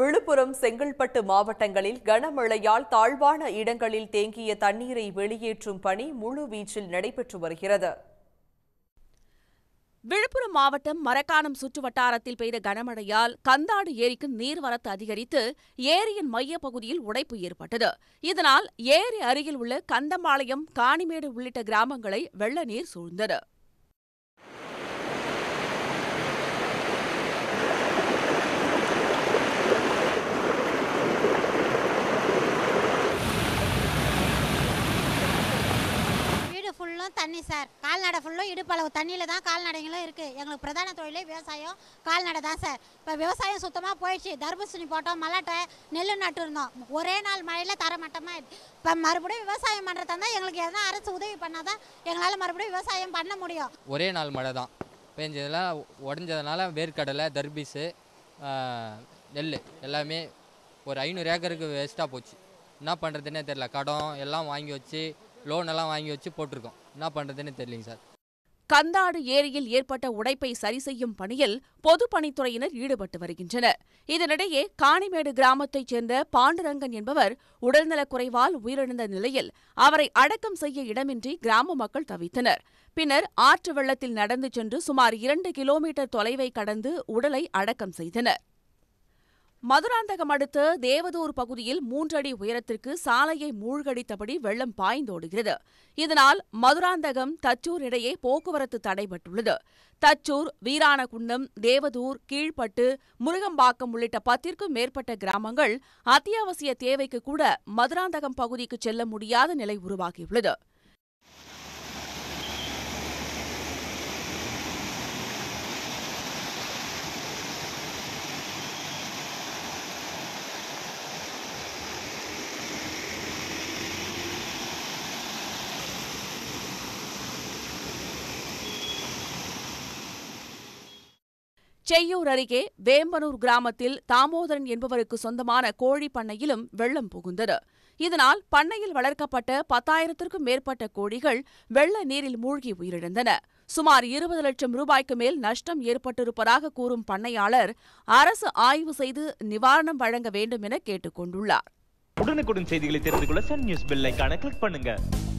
விழுப்புரம் செங்கல்பட்டு மாவட்டங்களில் கனமழையால் தாழ்வான இடங்களில் தேங்கிய தண்ணீரை வெளியேற்றும் பணி முழுவீச்சில் நடைபெற்று வருகிறது விழுப்புரம் மாவட்டம் மரக்காணம் சுற்றுவட்டாரத்தில் பெய்த கனமழையால் கந்தாடு ஏரிக்கு நீர்வரத்து அதிகரித்து ஏரியின் மையப்பகுதியில் உடைப்பு ஏற்பட்டது இதனால் ஏரி அருகில் உள்ள கந்தம்பாளையம் காணிமேடு உள்ளிட்ட கிராமங்களை வெள்ள நீர் சூழ்ந்தது ஃபுல்லும் தண்ணி சார் கால்நடை ஃபுல்லும் இடுப்பளவு தண்ணியில் தான் கால்நடைகளும் இருக்குது எங்களுக்கு பிரதான தொழிலே விவசாயம் கால்நடை தான் சார் இப்போ விவசாயம் சுத்தமாக போயிடுச்சு தர்பூசணி போட்டோம் மலாட்டை நெல் நட்டுருந்தோம் ஒரே நாள் மழையில் தரமட்டமாக இப்போ மறுபடியும் விவசாயம் பண்ணுறதா இருந்தால் எங்களுக்கு எதனா அரசு உதவி பண்ணால் தான் எங்களால் மறுபடியும் விவசாயம் பண்ண முடியும் ஒரே நாள் மழை தான் பெஞ்சதெல்லாம் உடஞ்சதுனால வேர்க்கடலை தர்பீஸு நெல் எல்லாமே ஒரு ஐநூறு ஏக்கருக்கு வேஸ்ட்டாக போச்சு என்ன பண்ணுறதுன்னே தெரில கடன் எல்லாம் வாங்கி வச்சு லோன் எல்லாம் வாங்கி வச்சு போட்டிருக்கோம் என்ன சார் கந்தாடு ஏரியில் ஏற்பட்ட உடைப்பை சரி செய்யும் பணியில் பொதுப்பணித்துறையினர் ஈடுபட்டு வருகின்றனர் இதனிடையே காணிமேடு கிராமத்தைச் சேர்ந்த பாண்டுரங்கன் என்பவர் உடல்நலக் குறைவால் உயிரிழந்த நிலையில் அவரை அடக்கம் செய்ய இடமின்றி கிராம மக்கள் தவித்தனர் பின்னர் ஆற்று வெள்ளத்தில் நடந்து சென்று சுமார் இரண்டு கிலோமீட்டர் தொலைவை கடந்து உடலை அடக்கம் செய்தனர் மதுராந்தகம் அடுத்த தேவதூர் பகுதியில் மூன்றடி உயரத்திற்கு சாலையை மூழ்கடித்தபடி வெள்ளம் பாய்ந்தோடுகிறது இதனால் மதுராந்தகம் தச்சூர் இடையே போக்குவரத்து தடைபட்டுள்ளது தச்சூர் வீராணகுன்னம் தேவதூர் கீழ்பட்டு முருகம்பாக்கம் உள்ளிட்ட பத்திற்கும் மேற்பட்ட கிராமங்கள் அத்தியாவசிய தேவைக்கு கூட மதுராந்தகம் பகுதிக்கு செல்ல முடியாத நிலை உருவாகியுள்ளது செய்யூர் அருகே வேம்பனூர் கிராமத்தில் தாமோதரன் என்பவருக்கு சொந்தமான கோழி பண்ணையிலும் வெள்ளம் புகுந்தது இதனால் பண்ணையில் வளர்க்கப்பட்ட பத்தாயிரத்திற்கும் மேற்பட்ட கோழிகள் வெள்ள நீரில் மூழ்கி உயிரிழந்தன சுமார் இருபது லட்சம் ரூபாய்க்கு மேல் நஷ்டம் ஏற்பட்டிருப்பதாக கூறும் பண்ணையாளர் அரசு ஆய்வு செய்து நிவாரணம் வழங்க வேண்டும் என கேட்டுக் கொண்டுள்ளார் உடனுக்குடன் செய்திகளை தெரிந்து கொள்ள சன் நியூஸ் கிளிக் பண்ணுங்க